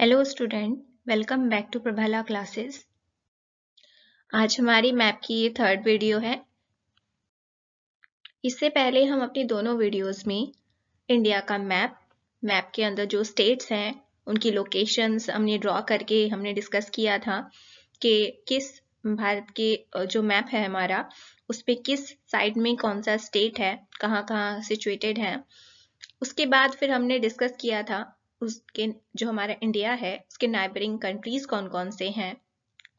Hello student welcome back to Prabhala classes आज हमारी map की ये थर्ड वीडियो है इससे पहले हम अपनी दोनों वीडियोस में इंडिया का मैप मैप के अंदर जो स्टेट्स हैं उनकी लोकेशंस हमने ड्रॉ करके हमने डिस्कस किया था कि किस भारत के जो मैप है हमारा उस पर किस साइड में कौन सा स्टेट है कहाँ कहाँ सिचुएटेड है उसके बाद फिर हमने डिस्कस किया था उसके जो हमारा इंडिया है उसके नाइबरिंग कंट्रीज कौन कौन से हैं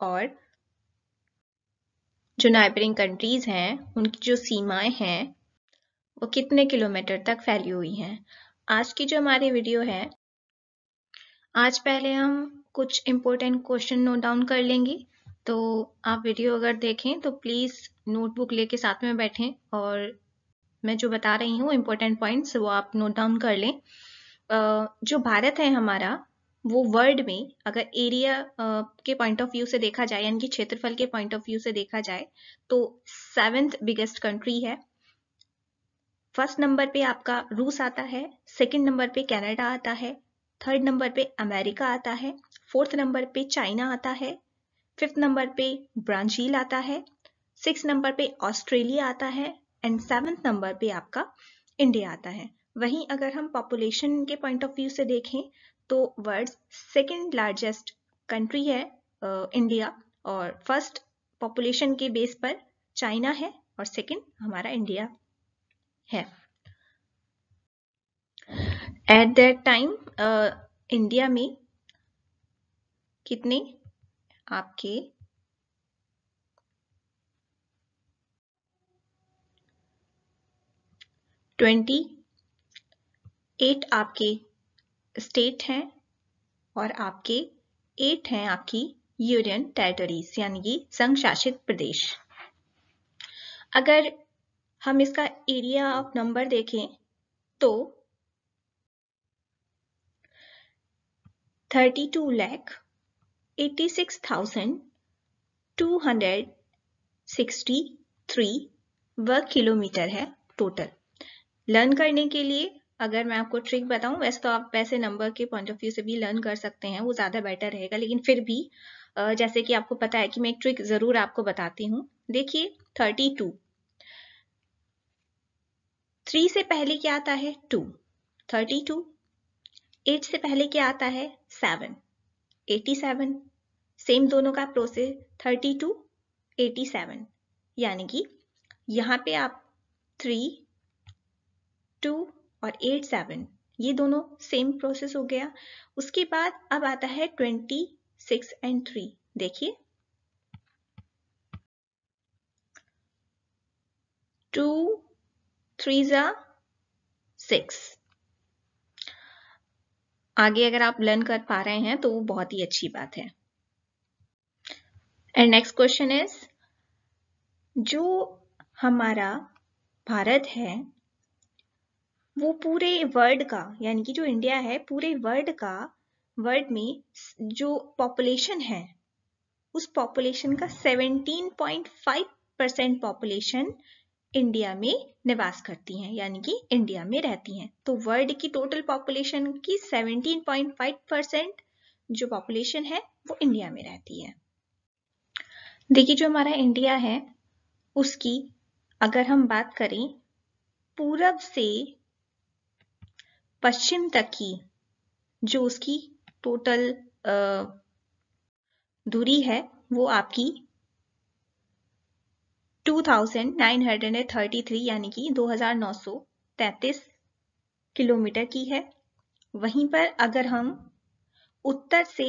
और जो नाइबरिंग कंट्रीज हैं उनकी जो सीमाएं हैं वो कितने किलोमीटर तक फैली हुई हैं आज की जो हमारी वीडियो है आज पहले हम कुछ इंपॉर्टेंट क्वेश्चन नोट डाउन कर लेंगे तो आप वीडियो अगर देखें तो प्लीज़ नोटबुक लेके साथ में बैठें और मैं जो बता रही हूँ इंपॉर्टेंट पॉइंट्स वो आप नोट डाउन कर लें जो भारत है हमारा वो वर्ल्ड में अगर एरिया के पॉइंट ऑफ व्यू से देखा जाए यानी कि क्षेत्रफल के पॉइंट ऑफ व्यू से देखा जाए तो सेवेंथ बिगेस्ट कंट्री है फर्स्ट नंबर पे आपका रूस आता है सेकंड नंबर पे कनाडा आता है थर्ड नंबर पे अमेरिका आता है फोर्थ नंबर पे चाइना आता है फिफ्थ नंबर पे ब्राजील आता है सिक्स नंबर पे ऑस्ट्रेलिया आता है एंड सेवेंथ नंबर पे आपका इंडिया आता है वहीं अगर हम पॉपुलेशन के पॉइंट ऑफ व्यू से देखें तो वर्ल्ड सेकेंड लार्जेस्ट कंट्री है इंडिया और फर्स्ट पॉपुलेशन के बेस पर चाइना है और सेकेंड हमारा इंडिया है एट दैट टाइम इंडिया में कितने आपके ट्वेंटी एट आपके स्टेट हैं और आपके एट हैं आपकी यूनियन टेरिटरीज यानी कि संघ शासित प्रदेश अगर हम इसका एरिया ऑफ नंबर देखें तो 32 लाख 86,263 वर्ग किलोमीटर है टोटल लर्न करने के लिए अगर मैं आपको ट्रिक बताऊं वैसे तो आप वैसे नंबर के पॉइंट ऑफ व्यू से भी लर्न कर सकते हैं वो ज़्यादा बेटर रहेगा लेकिन फिर भी जैसे कि आपको पता है कि मैं एक ट्रिक ज़रूर आपको बताती हूँ देखिए थर्टी टू थ्री से पहले क्या आता है टू थर्टी टू एट से पहले क्या आता है सेवन एटी सेवन सेम दोनों का process thirty two eighty seven यानी कि यहाँ पे आप थ्री टू और एट सेवन ये दोनों सेम प्रोसेस हो गया उसके बाद अब आता है ट्वेंटी सिक्स एंड थ्री देखिए सिक्स आगे अगर आप लर्न कर पा रहे हैं तो वो बहुत ही अच्छी बात है एंड नेक्स्ट क्वेश्चन इज जो हमारा भारत है वो पूरे वर्ल्ड का यानी कि जो इंडिया है पूरे वर्ल्ड का वर्ल्ड में जो पॉपुलेशन है उस पॉपुलेशन का 17.5 परसेंट पॉपुलेशन इंडिया में निवास करती हैं यानी कि इंडिया में रहती हैं तो वर्ल्ड की टोटल पॉपुलेशन की 17.5 परसेंट जो पॉपुलेशन है वो इंडिया में रहती है देखिए जो हमारा इंडिया है उसकी अगर हम बात करें पूरब से पश्चिम तक की जो उसकी टोटल दूरी है वो आपकी 2933 यानी कि 2933 किलोमीटर की है वहीं पर अगर हम उत्तर से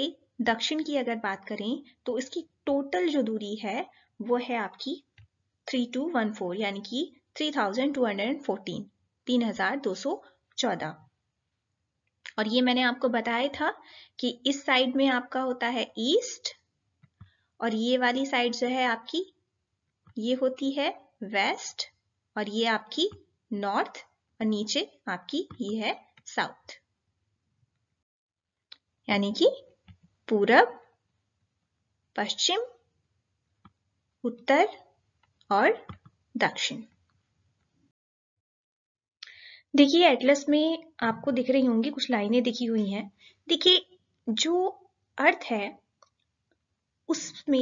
दक्षिण की अगर बात करें तो इसकी टोटल जो दूरी है वो है आपकी 3214 यानी कि 3214 3214 और ये मैंने आपको बताया था कि इस साइड में आपका होता है ईस्ट और ये वाली साइड जो है आपकी ये होती है वेस्ट और ये आपकी नॉर्थ और नीचे आपकी ये है साउथ यानी कि पूरब पश्चिम उत्तर और दक्षिण देखिए एटलस में आपको दिख रही होंगी कुछ लाइनें दिखी हुई हैं देखिए जो अर्थ है उसमें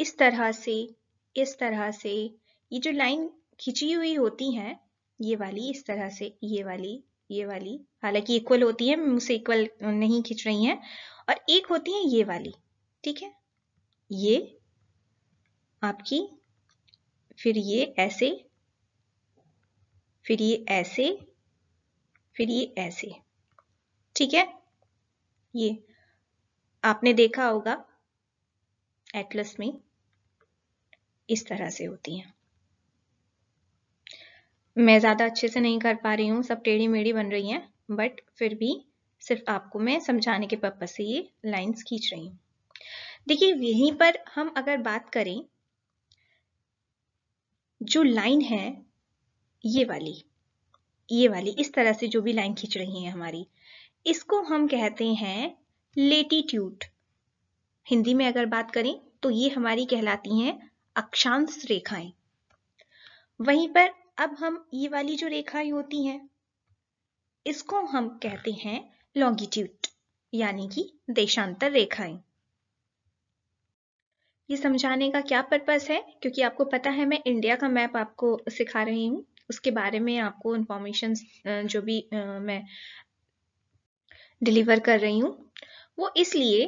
इस तरह से इस तरह से ये जो लाइन खिंची हुई होती हैं ये वाली इस तरह से ये वाली ये वाली हालांकि इक्वल होती है मुझसे इक्वल नहीं खींच रही हैं और एक होती है ये वाली ठीक है ये आपकी फिर ये ऐसे फिर ये ऐसे फिर ये ऐसे ठीक है ये आपने देखा होगा एटलस में इस तरह से होती हैं मैं ज़्यादा अच्छे से नहीं कर पा रही हूँ सब टेढ़ी मेढ़ी बन रही हैं बट फिर भी सिर्फ आपको मैं समझाने के पर्पज से ये लाइंस खींच रही हूँ देखिए यहीं पर हम अगर बात करें जो लाइन है ये वाली ये वाली इस तरह से जो भी लाइन खींच रही है हमारी इसको हम कहते हैं लेटीट्यूड हिंदी में अगर बात करें तो ये हमारी कहलाती हैं अक्षांश रेखाएं वहीं पर अब हम ये वाली जो रेखाएं होती हैं इसको हम कहते हैं लॉन्गिट्यूड यानी कि देशांतर रेखाएं ये समझाने का क्या पर्पस है क्योंकि आपको पता है मैं इंडिया का मैप आपको सिखा रही हूं उसके बारे में आपको इंफॉर्मेशन जो भी मैं डिलीवर कर रही हूँ वो इसलिए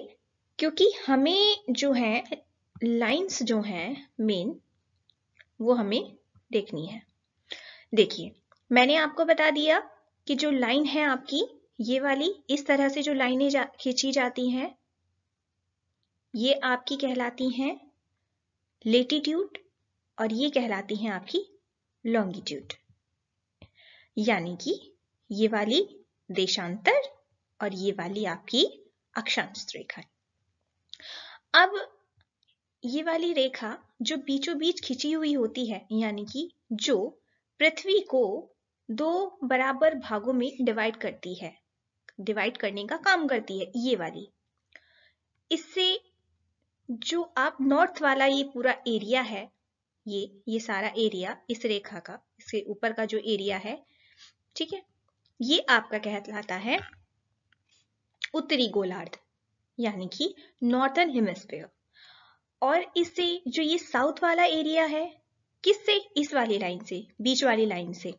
क्योंकि हमें जो है लाइंस जो है मेन वो हमें देखनी है देखिए मैंने आपको बता दिया कि जो लाइन है आपकी ये वाली इस तरह से जो लाइनें जा, खींची जाती हैं ये आपकी कहलाती हैं लेटीट्यूड और ये कहलाती हैं आपकी लॉन्गिट्यूड यानी कि ये वाली देशांतर और ये वाली आपकी अक्षांश रेखा अब ये वाली रेखा जो बीचों बीच खिंची हुई होती है यानी कि जो पृथ्वी को दो बराबर भागों में डिवाइड करती है डिवाइड करने का काम करती है ये वाली इससे जो आप नॉर्थ वाला ये पूरा एरिया है ये ये सारा एरिया इस रेखा का इसके ऊपर का जो एरिया है ठीक है ये आपका कहलाता है उत्तरी गोलार्ध यानी कि नॉर्थन हेमिस्फीयर और इससे जो ये साउथ वाला एरिया है किससे इस वाली लाइन से बीच वाली लाइन से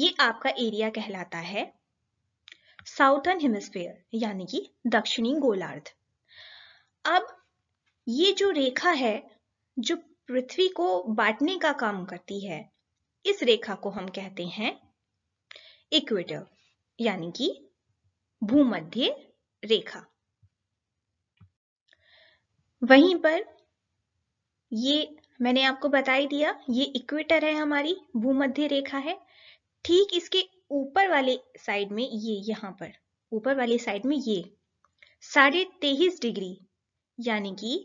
ये आपका एरिया कहलाता है साउथर्न हेमिस्फीयर यानी कि दक्षिणी गोलार्ध अब ये जो रेखा है जो पृथ्वी को बांटने का काम करती है इस रेखा को हम कहते हैं इक्वेटर यानी कि भूमध्य रेखा वहीं पर ये मैंने आपको बता ही दिया ये इक्वेटर है हमारी भूमध्य रेखा है ठीक इसके ऊपर वाले साइड में ये यहां पर ऊपर वाले साइड में ये साढ़े तेईस डिग्री यानी कि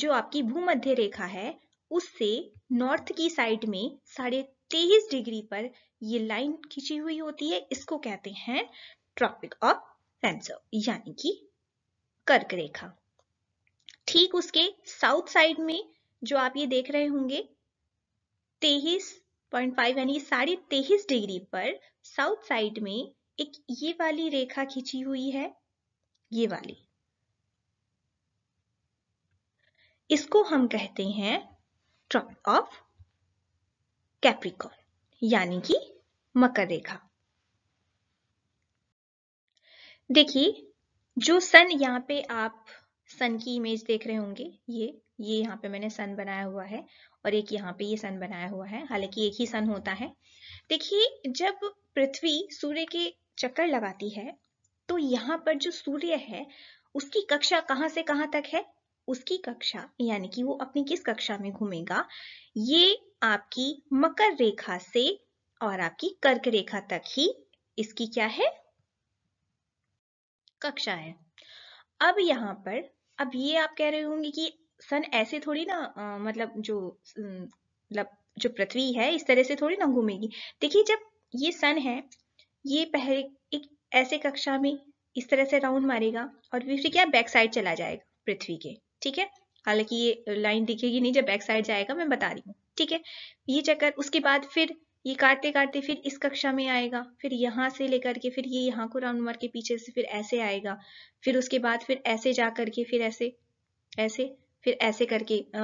जो आपकी भूमध्य रेखा है उससे नॉर्थ की साइड में साढ़े तेईस डिग्री पर ये लाइन खींची हुई होती है इसको कहते हैं ट्रॉपिक ऑफ कैंसर यानी कि कर्क रेखा ठीक उसके साउथ साइड में जो आप ये देख रहे होंगे तेईस पॉइंट फाइव यानी साढ़े तेईस डिग्री पर साउथ साइड में एक ये वाली रेखा खींची हुई है ये वाली इसको हम कहते हैं ट्रप ऑफ कैप्रिकॉन यानी कि मकर रेखा देखिए जो सन यहाँ पे आप सन की इमेज देख रहे होंगे ये ये यहाँ पे मैंने सन बनाया हुआ है और एक यहाँ पे ये सन बनाया हुआ है हालांकि एक ही सन होता है देखिए जब पृथ्वी सूर्य के चक्कर लगाती है तो यहाँ पर जो सूर्य है उसकी कक्षा कहाँ से कहाँ तक है उसकी कक्षा यानी कि वो अपनी किस कक्षा में घूमेगा ये आपकी मकर रेखा से और आपकी कर्क रेखा तक ही इसकी क्या है कक्षा है अब यहाँ पर अब ये आप कह रहे होंगे कि सन ऐसे थोड़ी ना आ, मतलब जो मतलब जो पृथ्वी है इस तरह से थोड़ी ना घूमेगी देखिए जब ये सन है ये पहले एक ऐसे कक्षा में इस तरह से राउंड मारेगा और फिर क्या बैक साइड चला जाएगा पृथ्वी के ठीक है हालांकि ये लाइन दिखेगी नहीं जब बैक साइड जाएगा मैं बता रही हूँ ठीक है ये चक्कर उसके बाद फिर ये काटते काटते फिर इस कक्षा में आएगा फिर यहाँ से लेकर के फिर ये यहाँ को राउंड मार के पीछे से फिर ऐसे आएगा फिर उसके बाद फिर ऐसे जा करके फिर ऐसे ऐसे फिर ऐसे करके आ,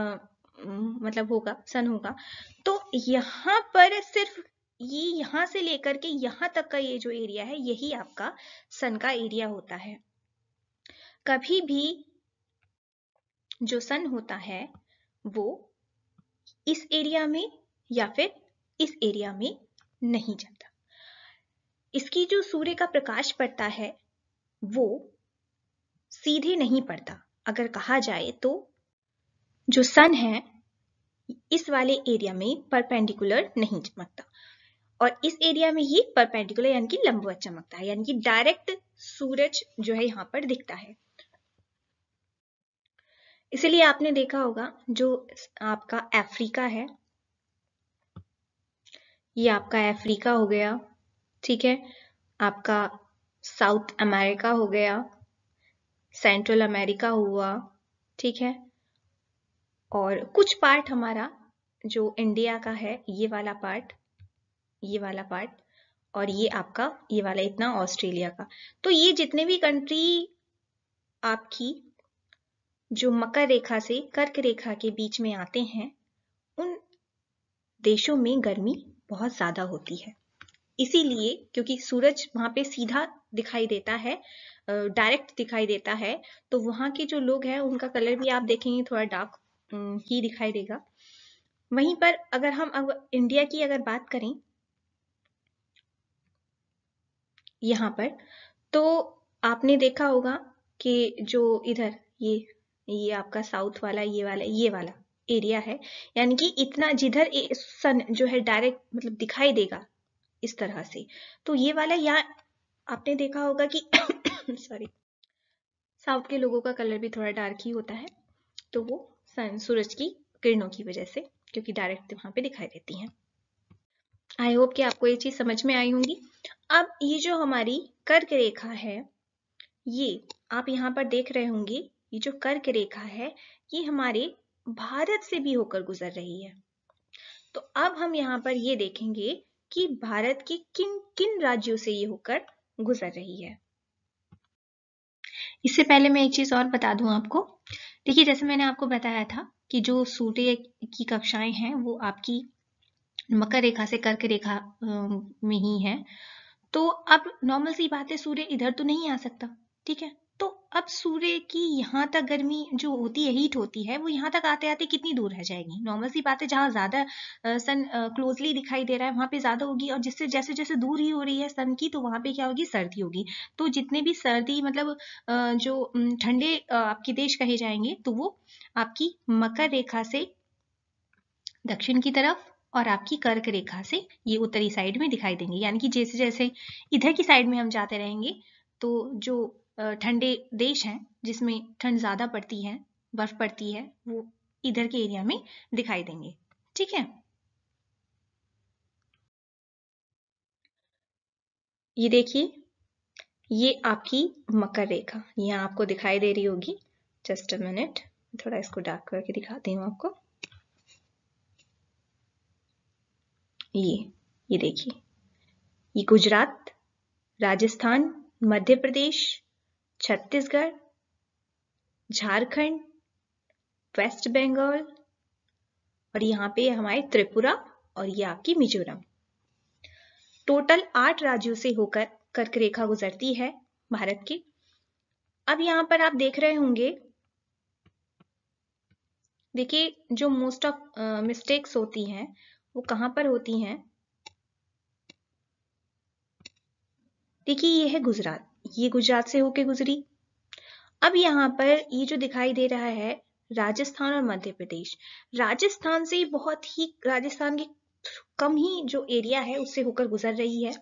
मतलब होगा सन होगा तो यहाँ पर सिर्फ ये यहाँ से लेकर के यहाँ तक का ये जो एरिया है यही आपका सन का एरिया होता है कभी भी जो सन होता है वो इस एरिया में या फिर इस एरिया में नहीं जाता इसकी जो सूर्य का प्रकाश पड़ता है वो सीधे नहीं पड़ता अगर कहा जाए तो जो सन है इस वाले एरिया में परपेंडिकुलर नहीं चमकता और इस एरिया में ही परपेंडिकुलर यानी कि लंबवत चमकता है यानी कि डायरेक्ट सूरज जो है यहां पर दिखता है इसीलिए आपने देखा होगा जो आपका अफ्रीका है ये आपका अफ्रीका हो गया ठीक है आपका साउथ अमेरिका हो गया सेंट्रल अमेरिका हुआ ठीक है और कुछ पार्ट हमारा जो इंडिया का है ये वाला पार्ट ये वाला पार्ट और ये आपका ये वाला इतना ऑस्ट्रेलिया का तो ये जितने भी कंट्री आपकी जो मकर रेखा से कर्क रेखा के बीच में आते हैं उन देशों में गर्मी बहुत ज्यादा होती है इसीलिए क्योंकि सूरज वहां पे सीधा दिखाई देता है डायरेक्ट दिखाई देता है तो वहां के जो लोग हैं उनका कलर भी आप देखेंगे थोड़ा डार्क ही दिखाई देगा वहीं पर अगर हम अब इंडिया की अगर बात करें यहाँ पर तो आपने देखा होगा कि जो इधर ये ये आपका साउथ वाला ये वाला ये वाला एरिया है यानी कि इतना जिधर सन जो है डायरेक्ट मतलब दिखाई देगा इस तरह से तो ये वाला यहाँ आपने देखा होगा कि सॉरी साउथ के लोगों का कलर भी थोड़ा डार्क ही होता है तो वो सन सूरज की किरणों की वजह से क्योंकि डायरेक्ट वहां पे दिखाई देती हैं आई होप कि आपको ये चीज समझ में आई होंगी अब ये जो हमारी कर्क रेखा है ये आप यहाँ पर देख रहे होंगे ये जो कर्क रेखा है ये हमारे भारत से भी होकर गुजर रही है तो अब हम यहाँ पर ये देखेंगे कि भारत के किन किन राज्यों से ये होकर गुजर रही है इससे पहले मैं एक चीज और बता दूं आपको देखिए जैसे मैंने आपको बताया था कि जो सूर्य की कक्षाएं हैं वो आपकी मकर रेखा से कर्क रेखा में ही है तो अब नॉर्मल सी बात है सूर्य इधर तो नहीं आ सकता ठीक है तो अब सूर्य की यहाँ तक गर्मी जो होती है हीट होती है वो यहाँ तक आते आते कितनी दूर रह जाएगी नॉर्मल सी बात है जहाँ ज्यादा सन क्लोजली दिखाई दे रहा है वहां पे ज्यादा होगी और जिससे जैसे जैसे दूर ही हो रही है सन की तो वहां पे क्या होगी सर्दी होगी तो जितने भी सर्दी मतलब जो ठंडे आपके देश कहे जाएंगे तो वो आपकी मकर रेखा से दक्षिण की तरफ और आपकी कर्क रेखा से ये उत्तरी साइड में दिखाई देंगे यानी कि जैसे जैसे इधर की साइड में हम जाते रहेंगे तो जो ठंडे देश हैं जिसमें ठंड ज़्यादा पड़ती है बर्फ पड़ती है वो इधर के एरिया में दिखाई देंगे ठीक है ये देखिए ये आपकी मकर रेखा यहां आपको दिखाई दे रही होगी जस्ट अ मिनट थोड़ा इसको डार्क करके दिखाती हूं आपको ये ये देखिए ये गुजरात राजस्थान मध्य प्रदेश छत्तीसगढ़ झारखंड वेस्ट बंगाल और यहाँ पे हमारे त्रिपुरा और ये आपकी मिजोरम टोटल आठ राज्यों से होकर कर्क रेखा गुजरती है भारत की अब यहाँ पर आप देख रहे होंगे देखिए जो मोस्ट ऑफ मिस्टेक्स होती हैं वो कहाँ पर होती हैं देखिए ये है गुजरात ये गुजरात से होके गुजरी अब यहाँ पर ये जो दिखाई दे रहा है राजस्थान और मध्य प्रदेश राजस्थान से बहुत ही राजस्थान के कम ही जो एरिया है उससे होकर गुजर रही है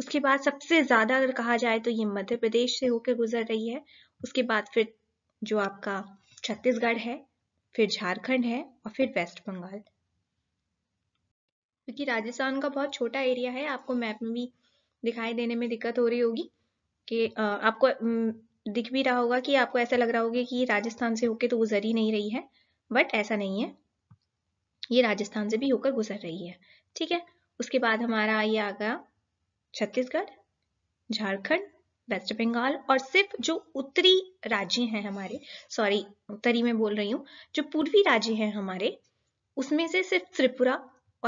उसके बाद सबसे ज्यादा अगर कहा जाए तो ये मध्य प्रदेश से होकर गुजर रही है उसके बाद फिर जो आपका छत्तीसगढ़ है फिर झारखंड है और फिर वेस्ट बंगाल क्योंकि राजस्थान का बहुत छोटा एरिया है आपको मैप में भी दिखाई देने में दिक्कत हो रही होगी कि आपको दिख भी रहा होगा कि आपको ऐसा लग रहा होगा कि राजस्थान से होके तो गुजर ही नहीं रही है बट ऐसा नहीं है ये राजस्थान से भी होकर गुजर रही है ठीक है उसके बाद हमारा ये आ गया छत्तीसगढ़ झारखंड वेस्ट बंगाल और सिर्फ जो उत्तरी राज्य हैं हमारे सॉरी उत्तरी में बोल रही हूँ जो पूर्वी राज्य हैं हमारे उसमें से सिर्फ त्रिपुरा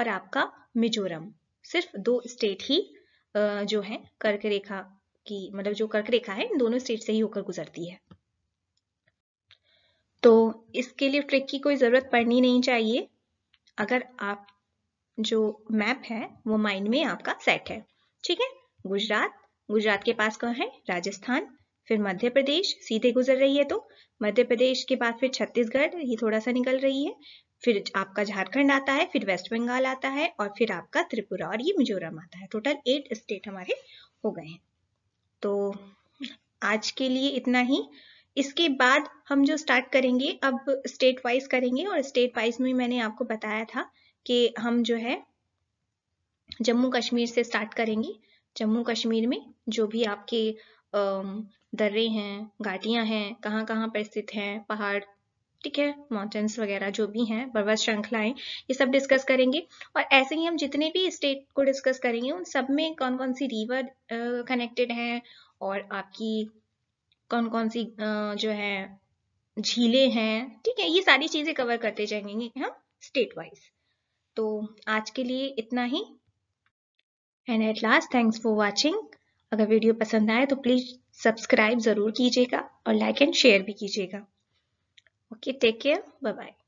और आपका मिजोरम सिर्फ दो स्टेट ही जो है कर्क रेखा की मतलब जो कर्क रेखा है इन दोनों स्टेट से ही होकर गुजरती है तो इसके लिए ट्रिक की कोई ज़रूरत पड़नी नहीं चाहिए अगर आप जो मैप है वो माइंड में आपका सेट है ठीक है गुजरात गुजरात के पास कौन है राजस्थान फिर मध्य प्रदेश सीधे गुजर रही है तो मध्य प्रदेश के बाद फिर छत्तीसगढ़ ये थोड़ा सा निकल रही है फिर आपका झारखंड आता है फिर वेस्ट बंगाल आता है और फिर आपका त्रिपुरा और ये मिजोरम आता है टोटल एट स्टेट हमारे हो गए हैं तो आज के लिए इतना ही इसके बाद हम जो स्टार्ट करेंगे अब स्टेट वाइज करेंगे और स्टेट वाइज में मैंने आपको बताया था कि हम जो है जम्मू कश्मीर से स्टार्ट करेंगे जम्मू कश्मीर में जो भी आपके दर्रे हैं घाटियां हैं कहाँ कहाँ पर स्थित हैं पहाड़ ठीक है माउंटेन्स वगैरह जो भी हैं पर्वत श्रृंखलाएं ये सब डिस्कस करेंगे और ऐसे ही हम जितने भी स्टेट को डिस्कस करेंगे उन सब में कौन कौन सी रिवर कनेक्टेड हैं और आपकी कौन कौन सी जो है झीलें हैं ठीक है ये सारी चीज़ें कवर करते जाएंगे हम स्टेट वाइज तो आज के लिए इतना ही and at last thanks for watching अगर वीडियो पसंद आए तो प्लीज़ सब्सक्राइब ज़रूर कीजिएगा और लाइक एंड शेयर भी कीजिएगा Okay, take care. Bye bye.